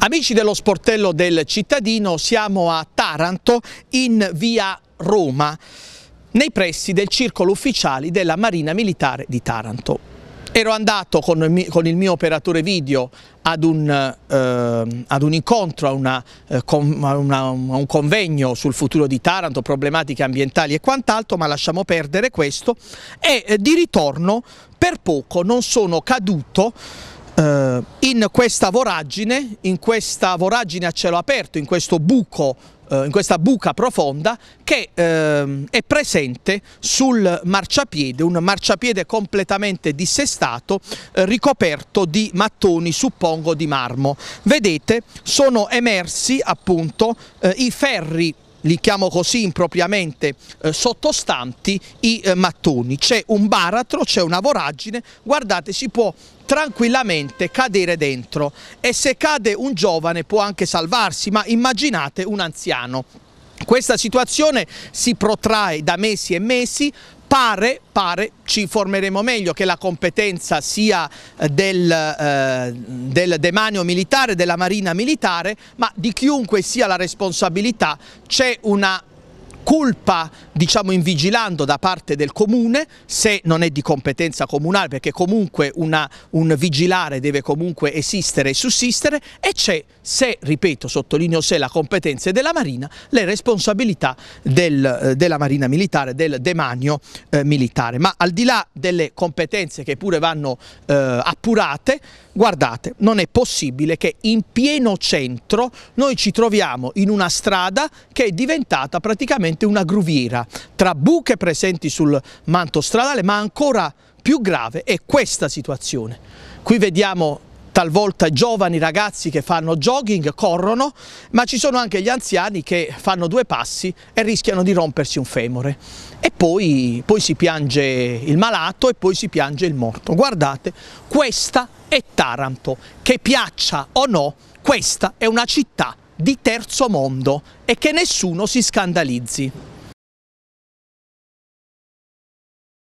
Amici dello sportello del cittadino, siamo a Taranto in via Roma, nei pressi del circolo ufficiali della Marina Militare di Taranto. Ero andato con il mio, con il mio operatore video ad un, eh, ad un, incontro, a, una, eh, a, una, a, un convegno sul futuro di Taranto, problematiche ambientali e quant'altro, ma lasciamo perdere questo, e eh, di ritorno per poco non sono caduto eh, in questa voragine, in questa voragine a cielo aperto, in questo buco eh, in questa buca profonda che eh, è presente sul marciapiede, un marciapiede completamente dissestato, eh, ricoperto di mattoni, suppongo di marmo. Vedete, sono emersi appunto eh, i ferri li chiamo così impropriamente, eh, sottostanti i eh, mattoni. C'è un baratro, c'è una voragine, guardate si può tranquillamente cadere dentro e se cade un giovane può anche salvarsi, ma immaginate un anziano. Questa situazione si protrae da mesi e mesi, Pare, pare, ci informeremo meglio che la competenza sia eh, del, eh, del, demanio militare, della marina militare, ma di chiunque sia la responsabilità c'è una colpa diciamo invigilando da parte del comune se non è di competenza comunale perché comunque una, un vigilare deve comunque esistere e sussistere e c'è se ripeto sottolineo se la competenza è della Marina le responsabilità del, eh, della Marina Militare del demanio eh, militare ma al di là delle competenze che pure vanno eh, appurate guardate non è possibile che in pieno centro noi ci troviamo in una strada che è diventata praticamente praticamente una gruviera tra buche presenti sul manto stradale ma ancora più grave è questa situazione. Qui vediamo talvolta giovani ragazzi che fanno jogging, corrono, ma ci sono anche gli anziani che fanno due passi e rischiano di rompersi un femore. E poi, poi si piange il malato e poi si piange il morto. Guardate, questa è Taranto, che piaccia o no, questa è una città di terzo mondo e che nessuno si scandalizzi.